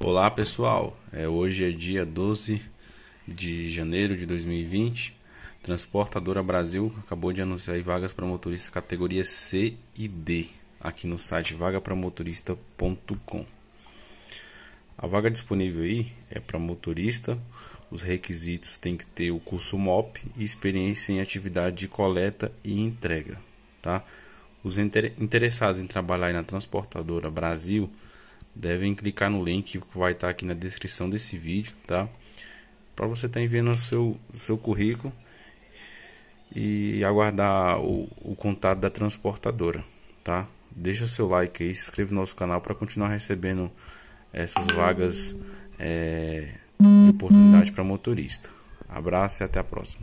Olá pessoal, é, hoje é dia 12 de janeiro de 2020. Transportadora Brasil acabou de anunciar vagas para motorista categoria C e D aqui no site vagapramotorista.com. A vaga disponível aí é para motorista. Os requisitos tem que ter o curso MOP e experiência em atividade de coleta e entrega, tá? Os interessados em trabalhar na Transportadora Brasil devem clicar no link que vai estar aqui na descrição desse vídeo, tá? Para você estar tá enviando o seu, seu currículo e aguardar o, o contato da transportadora, tá? Deixa seu like aí, se inscreve no nosso canal para continuar recebendo essas vagas é, de oportunidade para motorista. Abraço e até a próxima.